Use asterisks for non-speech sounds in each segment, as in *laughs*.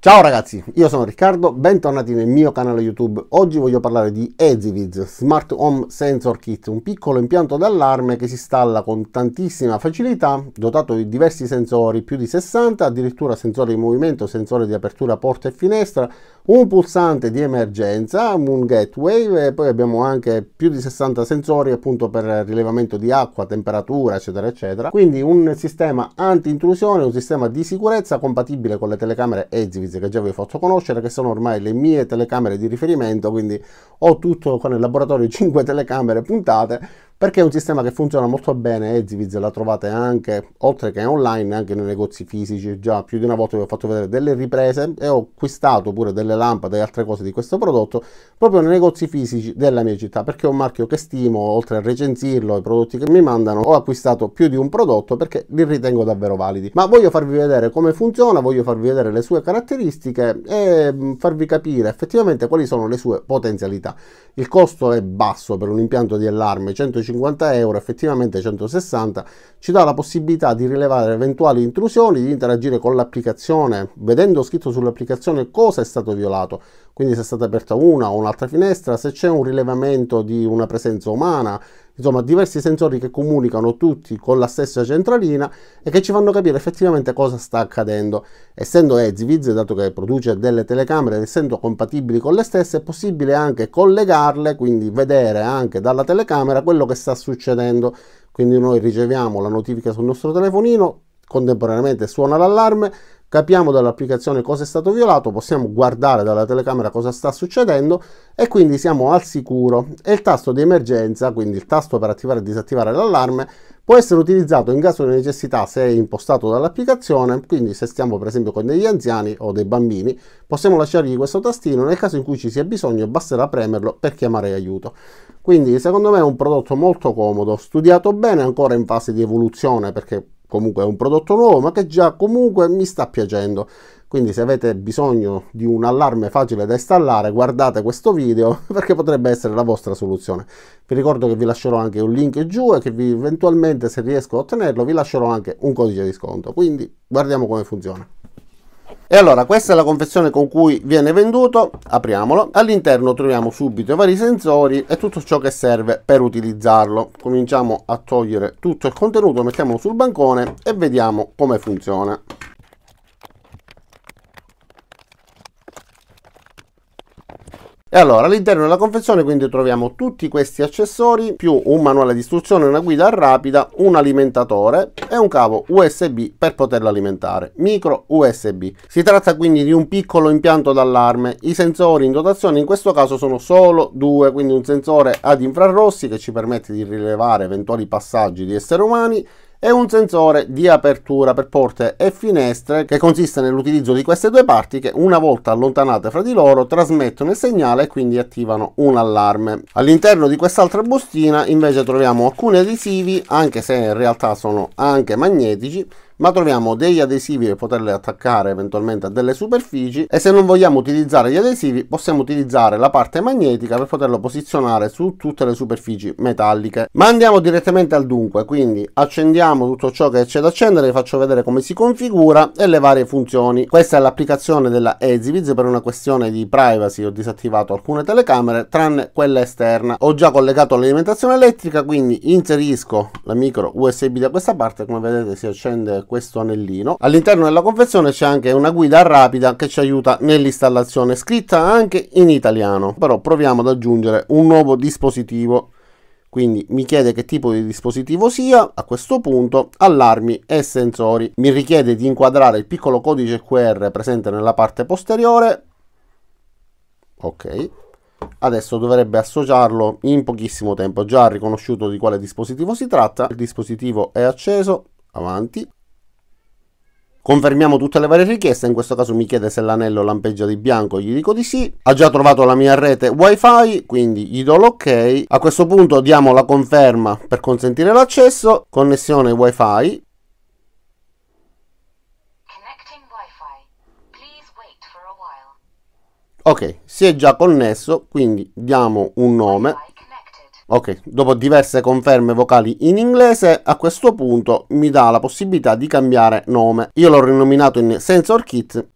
Ciao ragazzi, io sono Riccardo, bentornati nel mio canale YouTube. Oggi voglio parlare di EasyViz Smart Home Sensor Kit, un piccolo impianto d'allarme che si installa con tantissima facilità, dotato di diversi sensori, più di 60, addirittura sensori di movimento, sensori di apertura porta e finestra, un pulsante di emergenza, un gateway e poi abbiamo anche più di 60 sensori appunto per rilevamento di acqua, temperatura eccetera eccetera. Quindi un sistema anti-intrusione, un sistema di sicurezza compatibile con le telecamere Eziviz che già vi ho fatto conoscere che sono ormai le mie telecamere di riferimento quindi ho tutto con il laboratorio 5 telecamere puntate perché è un sistema che funziona molto bene, e Eziviz la trovate anche, oltre che online, anche nei negozi fisici, già più di una volta vi ho fatto vedere delle riprese e ho acquistato pure delle lampade e altre cose di questo prodotto proprio nei negozi fisici della mia città, perché è un marchio che stimo, oltre a recensirlo, i prodotti che mi mandano, ho acquistato più di un prodotto perché li ritengo davvero validi. Ma voglio farvi vedere come funziona, voglio farvi vedere le sue caratteristiche e mm, farvi capire effettivamente quali sono le sue potenzialità. Il costo è basso per un impianto di allarme, 150 150 euro, effettivamente 160, ci dà la possibilità di rilevare eventuali intrusioni, di interagire con l'applicazione, vedendo scritto sull'applicazione cosa è stato violato, quindi se è stata aperta una o un'altra finestra, se c'è un rilevamento di una presenza umana, insomma diversi sensori che comunicano tutti con la stessa centralina e che ci fanno capire effettivamente cosa sta accadendo. Essendo EZViz, dato che produce delle telecamere ed essendo compatibili con le stesse, è possibile anche collegarle, quindi vedere anche dalla telecamera quello che sta succedendo. Quindi noi riceviamo la notifica sul nostro telefonino, contemporaneamente suona l'allarme, capiamo dall'applicazione cosa è stato violato, possiamo guardare dalla telecamera cosa sta succedendo e quindi siamo al sicuro e il tasto di emergenza, quindi il tasto per attivare e disattivare l'allarme, può essere utilizzato in caso di necessità se è impostato dall'applicazione, quindi se stiamo per esempio con degli anziani o dei bambini, possiamo lasciargli questo tastino, nel caso in cui ci sia bisogno basterà premerlo per chiamare aiuto. Quindi secondo me è un prodotto molto comodo, studiato bene, ancora in fase di evoluzione perché comunque è un prodotto nuovo ma che già comunque mi sta piacendo quindi se avete bisogno di un allarme facile da installare guardate questo video *laughs* perché potrebbe essere la vostra soluzione vi ricordo che vi lascerò anche un link giù e che vi, eventualmente se riesco a ottenerlo vi lascerò anche un codice di sconto quindi guardiamo come funziona e allora, questa è la confezione con cui viene venduto, apriamolo. All'interno troviamo subito i vari sensori e tutto ciò che serve per utilizzarlo. Cominciamo a togliere tutto il contenuto, mettiamolo sul bancone e vediamo come funziona. E allora all'interno della confezione quindi troviamo tutti questi accessori più un manuale di istruzione, una guida rapida, un alimentatore e un cavo USB per poterlo alimentare, micro USB. Si tratta quindi di un piccolo impianto d'allarme, i sensori in dotazione in questo caso sono solo due, quindi un sensore ad infrarossi che ci permette di rilevare eventuali passaggi di esseri umani e un sensore di apertura per porte e finestre che consiste nell'utilizzo di queste due parti che una volta allontanate fra di loro trasmettono il segnale e quindi attivano un allarme. All'interno di quest'altra bustina invece troviamo alcuni adesivi anche se in realtà sono anche magnetici ma troviamo degli adesivi per poterli attaccare eventualmente a delle superfici e se non vogliamo utilizzare gli adesivi possiamo utilizzare la parte magnetica per poterlo posizionare su tutte le superfici metalliche. Ma andiamo direttamente al dunque, quindi accendiamo tutto ciò che c'è da accendere, vi faccio vedere come si configura e le varie funzioni. Questa è l'applicazione della EasyViz per una questione di privacy, ho disattivato alcune telecamere tranne quella esterna. Ho già collegato l'alimentazione elettrica, quindi inserisco la micro USB da questa parte, come vedete si accende questo anellino. All'interno della confezione c'è anche una guida rapida che ci aiuta nell'installazione, scritta anche in italiano. Però proviamo ad aggiungere un nuovo dispositivo quindi mi chiede che tipo di dispositivo sia, a questo punto allarmi e sensori. Mi richiede di inquadrare il piccolo codice QR presente nella parte posteriore, ok, adesso dovrebbe associarlo in pochissimo tempo, già ha riconosciuto di quale dispositivo si tratta, il dispositivo è acceso, avanti, Confermiamo tutte le varie richieste, in questo caso mi chiede se l'anello lampeggia di bianco, gli dico di sì. Ha già trovato la mia rete wifi, quindi gli do l'ok. A questo punto diamo la conferma per consentire l'accesso, connessione wifi. Ok, si è già connesso, quindi diamo un nome. Ok, dopo diverse conferme vocali in inglese, a questo punto mi dà la possibilità di cambiare nome. Io l'ho rinominato in Sensor Kit.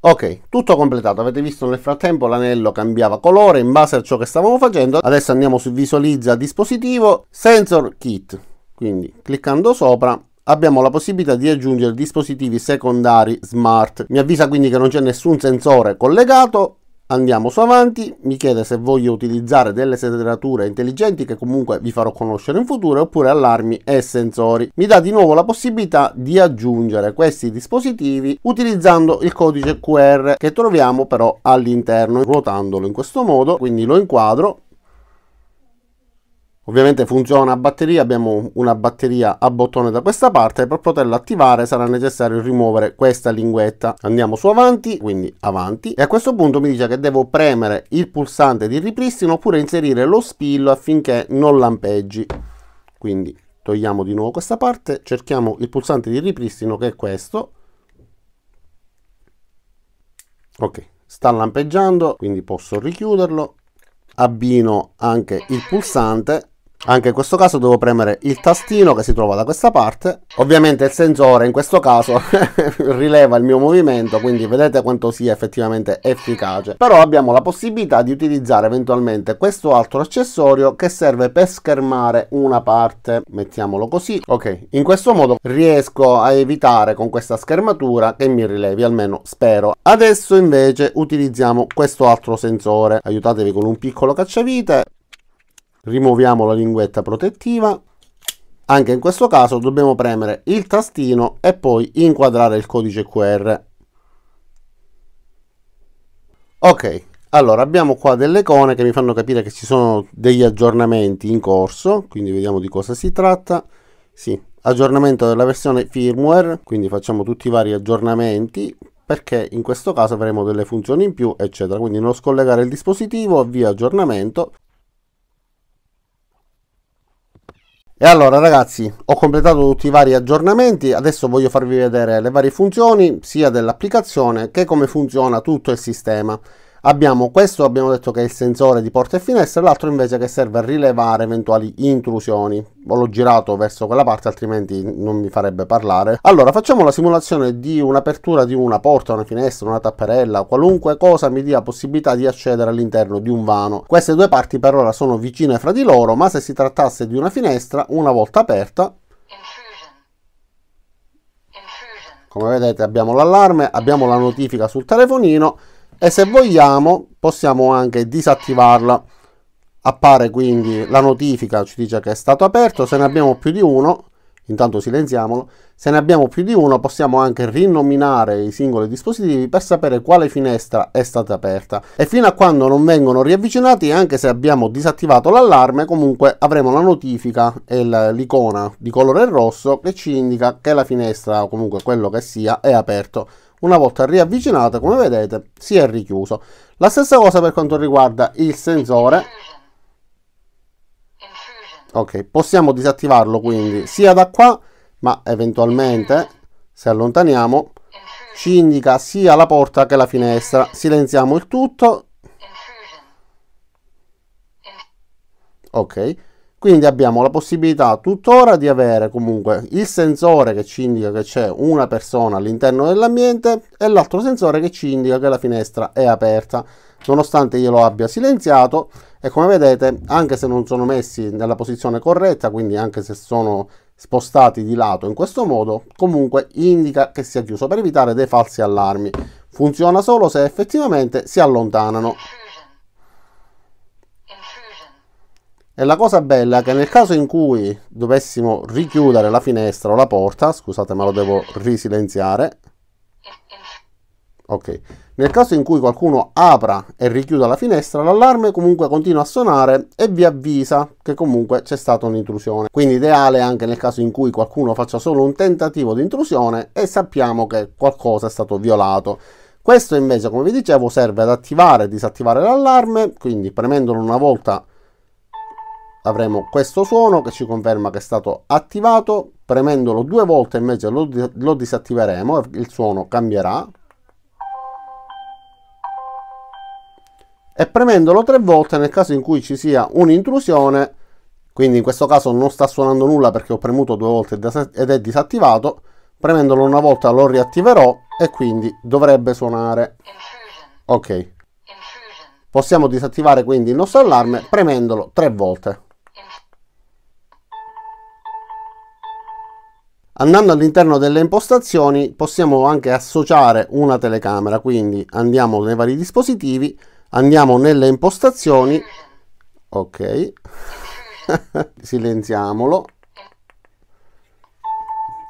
Ok, tutto completato. Avete visto nel frattempo l'anello cambiava colore in base a ciò che stavamo facendo. Adesso andiamo su Visualizza dispositivo, Sensor Kit. Quindi cliccando sopra abbiamo la possibilità di aggiungere dispositivi secondari smart. Mi avvisa quindi che non c'è nessun sensore collegato. Andiamo su avanti, mi chiede se voglio utilizzare delle serrature intelligenti che comunque vi farò conoscere in futuro oppure allarmi e sensori. Mi dà di nuovo la possibilità di aggiungere questi dispositivi utilizzando il codice QR che troviamo però all'interno ruotandolo in questo modo, quindi lo inquadro Ovviamente funziona a batteria, abbiamo una batteria a bottone da questa parte per poterla attivare sarà necessario rimuovere questa linguetta. Andiamo su avanti, quindi avanti e a questo punto mi dice che devo premere il pulsante di ripristino oppure inserire lo spillo affinché non lampeggi. Quindi togliamo di nuovo questa parte, cerchiamo il pulsante di ripristino che è questo. Ok, sta lampeggiando, quindi posso richiuderlo abbino anche il pulsante anche in questo caso devo premere il tastino che si trova da questa parte. Ovviamente il sensore in questo caso *laughs* rileva il mio movimento, quindi vedete quanto sia effettivamente efficace. Però abbiamo la possibilità di utilizzare eventualmente questo altro accessorio che serve per schermare una parte. Mettiamolo così. Ok, in questo modo riesco a evitare con questa schermatura che mi rilevi, almeno spero. Adesso invece utilizziamo questo altro sensore. Aiutatevi con un piccolo cacciavite Rimuoviamo la linguetta protettiva. Anche in questo caso dobbiamo premere il tastino e poi inquadrare il codice QR. Ok, allora abbiamo qua delle icone che mi fanno capire che ci sono degli aggiornamenti in corso, quindi vediamo di cosa si tratta. Sì, aggiornamento della versione firmware, quindi facciamo tutti i vari aggiornamenti perché in questo caso avremo delle funzioni in più eccetera quindi non scollegare il dispositivo avvia aggiornamento E allora ragazzi, ho completato tutti i vari aggiornamenti, adesso voglio farvi vedere le varie funzioni sia dell'applicazione che come funziona tutto il sistema. Abbiamo questo, abbiamo detto che è il sensore di porte e finestre, l'altro invece che serve a rilevare eventuali intrusioni. L'ho girato verso quella parte, altrimenti non mi farebbe parlare. Allora, facciamo la simulazione di un'apertura di una porta, una finestra, una tapperella, qualunque cosa mi dia possibilità di accedere all'interno di un vano. Queste due parti per ora sono vicine fra di loro, ma se si trattasse di una finestra, una volta aperta, come vedete abbiamo l'allarme, abbiamo la notifica sul telefonino e se vogliamo possiamo anche disattivarla appare quindi la notifica ci dice che è stato aperto se ne abbiamo più di uno intanto silenziamolo, se ne abbiamo più di uno possiamo anche rinominare i singoli dispositivi per sapere quale finestra è stata aperta e fino a quando non vengono riavvicinati anche se abbiamo disattivato l'allarme comunque avremo la notifica e l'icona di colore rosso che ci indica che la finestra o comunque quello che sia è aperto una volta riavvicinata come vedete si è richiuso la stessa cosa per quanto riguarda il sensore ok possiamo disattivarlo quindi sia da qua ma eventualmente se allontaniamo ci indica sia la porta che la finestra silenziamo il tutto ok quindi abbiamo la possibilità tuttora di avere comunque il sensore che ci indica che c'è una persona all'interno dell'ambiente e l'altro sensore che ci indica che la finestra è aperta nonostante io lo abbia silenziato e come vedete anche se non sono messi nella posizione corretta quindi anche se sono spostati di lato in questo modo comunque indica che sia chiuso per evitare dei falsi allarmi funziona solo se effettivamente si allontanano E la cosa bella è che nel caso in cui dovessimo richiudere la finestra o la porta, scusate ma lo devo risilenziare, Ok. Nel caso in cui qualcuno apra e richiuda la finestra, l'allarme comunque continua a suonare e vi avvisa che comunque c'è stata un'intrusione. Quindi ideale anche nel caso in cui qualcuno faccia solo un tentativo di intrusione e sappiamo che qualcosa è stato violato. Questo invece, come vi dicevo, serve ad attivare e disattivare l'allarme, quindi premendolo una volta avremo questo suono che ci conferma che è stato attivato, premendolo due volte invece lo, lo disattiveremo, il suono cambierà, e premendolo tre volte nel caso in cui ci sia un'intrusione, quindi in questo caso non sta suonando nulla perché ho premuto due volte ed è disattivato, premendolo una volta lo riattiverò e quindi dovrebbe suonare. Ok. Possiamo disattivare quindi il nostro allarme premendolo tre volte. Andando all'interno delle impostazioni possiamo anche associare una telecamera, quindi andiamo nei vari dispositivi andiamo nelle impostazioni ok *laughs* silenziamolo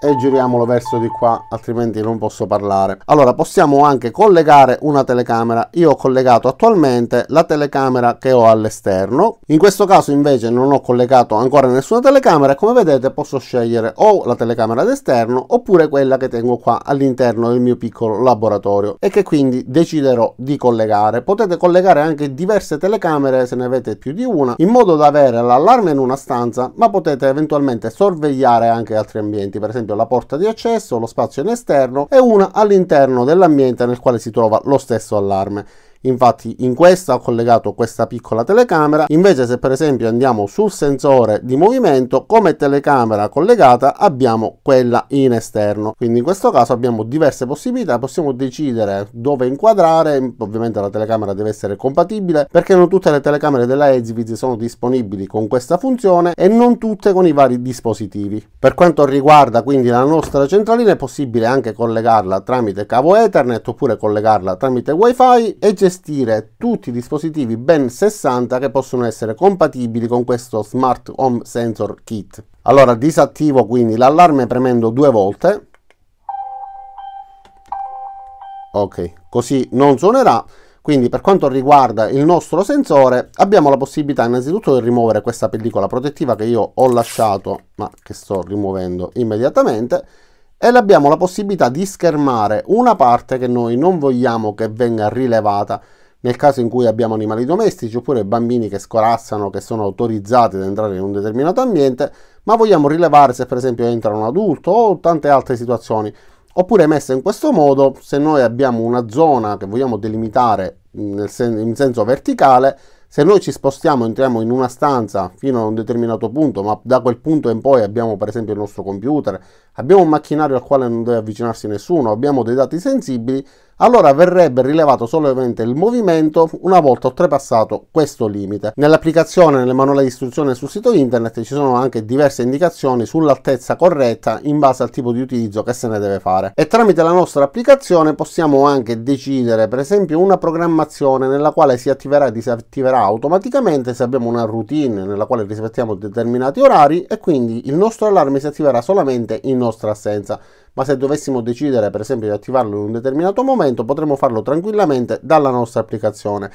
e giriamolo verso di qua altrimenti non posso parlare allora possiamo anche collegare una telecamera io ho collegato attualmente la telecamera che ho all'esterno in questo caso invece non ho collegato ancora nessuna telecamera come vedete posso scegliere o la telecamera d'esterno oppure quella che tengo qua all'interno del mio piccolo laboratorio e che quindi deciderò di collegare potete collegare anche diverse telecamere se ne avete più di una in modo da avere l'allarme in una stanza ma potete eventualmente sorvegliare anche altri ambienti per esempio esempio la porta di accesso, lo spazio in esterno e una all'interno dell'ambiente nel quale si trova lo stesso allarme infatti in questa ho collegato questa piccola telecamera invece se per esempio andiamo sul sensore di movimento come telecamera collegata abbiamo quella in esterno quindi in questo caso abbiamo diverse possibilità possiamo decidere dove inquadrare ovviamente la telecamera deve essere compatibile perché non tutte le telecamere della Eziviz sono disponibili con questa funzione e non tutte con i vari dispositivi per quanto riguarda quindi la nostra centralina è possibile anche collegarla tramite cavo ethernet oppure collegarla tramite wifi e gestire tutti i dispositivi ben 60 che possono essere compatibili con questo Smart Home Sensor Kit. Allora disattivo quindi l'allarme premendo due volte. Ok, così non suonerà. Quindi per quanto riguarda il nostro sensore abbiamo la possibilità innanzitutto di rimuovere questa pellicola protettiva che io ho lasciato ma che sto rimuovendo immediatamente ed abbiamo la possibilità di schermare una parte che noi non vogliamo che venga rilevata nel caso in cui abbiamo animali domestici oppure bambini che scorazzano, che sono autorizzati ad entrare in un determinato ambiente, ma vogliamo rilevare se per esempio entra un adulto o tante altre situazioni. Oppure messa in questo modo, se noi abbiamo una zona che vogliamo delimitare mm, in senso verticale, se noi ci spostiamo, entriamo in una stanza fino a un determinato punto, ma da quel punto in poi abbiamo per esempio il nostro computer, abbiamo un macchinario al quale non deve avvicinarsi nessuno, abbiamo dei dati sensibili, allora verrebbe rilevato solamente il movimento una volta oltrepassato questo limite. Nell'applicazione, nel manuale di istruzione sul sito internet ci sono anche diverse indicazioni sull'altezza corretta in base al tipo di utilizzo che se ne deve fare e tramite la nostra applicazione possiamo anche decidere per esempio una programmazione nella quale si attiverà e disattiverà automaticamente se abbiamo una routine nella quale rispettiamo determinati orari e quindi il nostro allarme si attiverà solamente in nostra assenza ma se dovessimo decidere per esempio di attivarlo in un determinato momento potremmo farlo tranquillamente dalla nostra applicazione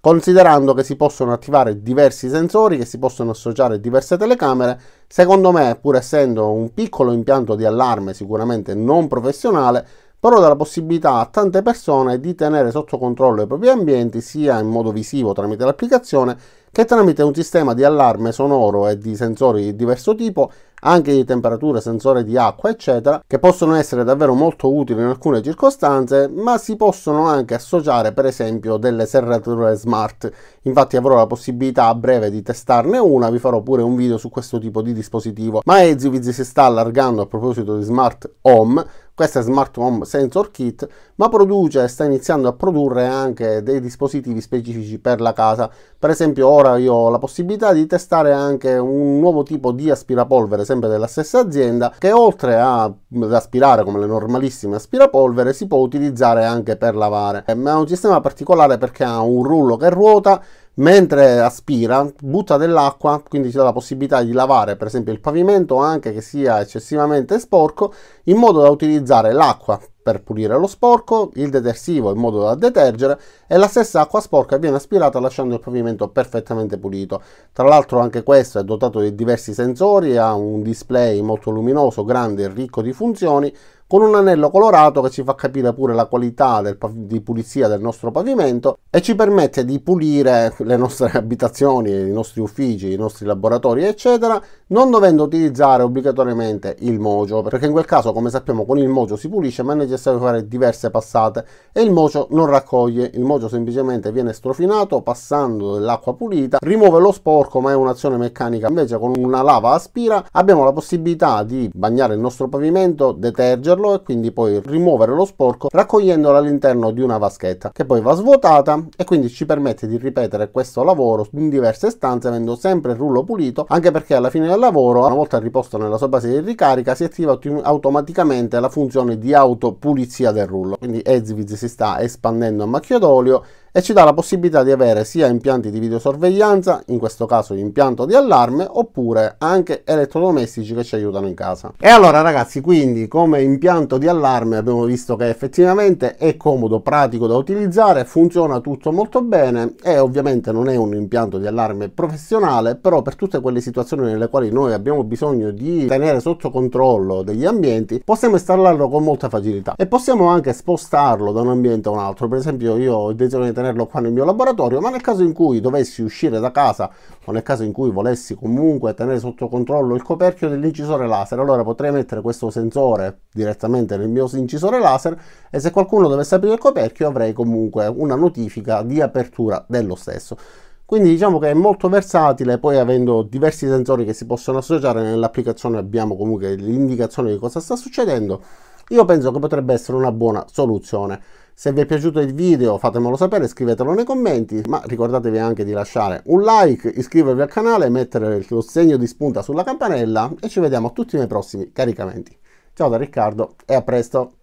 considerando che si possono attivare diversi sensori, che si possono associare diverse telecamere, secondo me, pur essendo un piccolo impianto di allarme sicuramente non professionale, però dà la possibilità a tante persone di tenere sotto controllo i propri ambienti sia in modo visivo tramite l'applicazione, che tramite un sistema di allarme sonoro e di sensori di diverso tipo, anche di temperatura, sensore di acqua, eccetera, che possono essere davvero molto utili in alcune circostanze, ma si possono anche associare per esempio delle serrature smart. Infatti avrò la possibilità a breve di testarne una, vi farò pure un video su questo tipo di dispositivo. Ma Eziviz si sta allargando a proposito di smart home, questa è Smart Home Sensor Kit, ma produce e sta iniziando a produrre anche dei dispositivi specifici per la casa. Per esempio ora io ho la possibilità di testare anche un nuovo tipo di aspirapolvere, sempre della stessa azienda, che oltre ad aspirare come le normalissime aspirapolvere si può utilizzare anche per lavare. Ma è un sistema particolare perché ha un rullo che ruota mentre aspira butta dell'acqua quindi ci dà la possibilità di lavare per esempio il pavimento anche che sia eccessivamente sporco in modo da utilizzare l'acqua per pulire lo sporco, il detersivo in modo da detergere e la stessa acqua sporca viene aspirata lasciando il pavimento perfettamente pulito. Tra l'altro anche questo è dotato di diversi sensori, ha un display molto luminoso, grande e ricco di funzioni con un anello colorato che ci fa capire pure la qualità del, di pulizia del nostro pavimento e ci permette di pulire le nostre *laughs* abitazioni, i nostri uffici, i nostri laboratori eccetera non dovendo utilizzare obbligatoriamente il mojo perché in quel caso come sappiamo con il mojo si pulisce ma è necessario fare diverse passate e il mojo non raccoglie, il mojo semplicemente viene strofinato passando dell'acqua pulita, rimuove lo sporco ma è un'azione meccanica invece con una lava aspira abbiamo la possibilità di bagnare il nostro pavimento, detergere prenderlo e quindi poi rimuovere lo sporco raccogliendolo all'interno di una vaschetta che poi va svuotata e quindi ci permette di ripetere questo lavoro in diverse stanze avendo sempre il rullo pulito anche perché alla fine del lavoro una volta riposto nella sua base di ricarica si attiva automaticamente la funzione di auto pulizia del rullo quindi Ezviz si sta espandendo a macchia d'olio e ci dà la possibilità di avere sia impianti di videosorveglianza, in questo caso impianto di allarme, oppure anche elettrodomestici che ci aiutano in casa. E allora ragazzi, quindi come impianto di allarme abbiamo visto che effettivamente è comodo, pratico da utilizzare, funziona tutto molto bene e ovviamente non è un impianto di allarme professionale, però per tutte quelle situazioni nelle quali noi abbiamo bisogno di tenere sotto controllo degli ambienti, possiamo installarlo con molta facilità e possiamo anche spostarlo da un ambiente a un altro. Per esempio io ho intenzione di tenere tenerlo qua nel mio laboratorio, ma nel caso in cui dovessi uscire da casa o nel caso in cui volessi comunque tenere sotto controllo il coperchio dell'incisore laser, allora potrei mettere questo sensore direttamente nel mio incisore laser e se qualcuno dovesse aprire il coperchio avrei comunque una notifica di apertura dello stesso quindi diciamo che è molto versatile poi avendo diversi sensori che si possono associare nell'applicazione abbiamo comunque l'indicazione di cosa sta succedendo io penso che potrebbe essere una buona soluzione se vi è piaciuto il video fatemelo sapere, scrivetelo nei commenti, ma ricordatevi anche di lasciare un like, iscrivervi al canale, mettere lo segno di spunta sulla campanella e ci vediamo tutti nei prossimi caricamenti. Ciao da Riccardo e a presto!